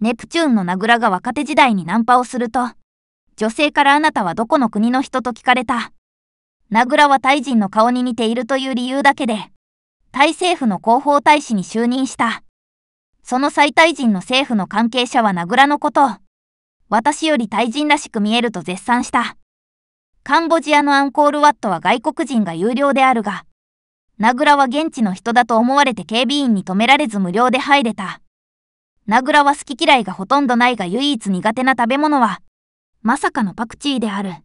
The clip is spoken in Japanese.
ネプチューンの名倉が若手時代にナンパをすると、女性からあなたはどこの国の人と聞かれた。名倉はタイ人の顔に似ているという理由だけで、タイ政府の広報大使に就任した。その最タイ人の政府の関係者は名倉のことを、私よりタイ人らしく見えると絶賛した。カンボジアのアンコールワットは外国人が有料であるが、名倉は現地の人だと思われて警備員に止められず無料で入れた。名倉は好き嫌いがほとんどないが唯一苦手な食べ物は、まさかのパクチーである。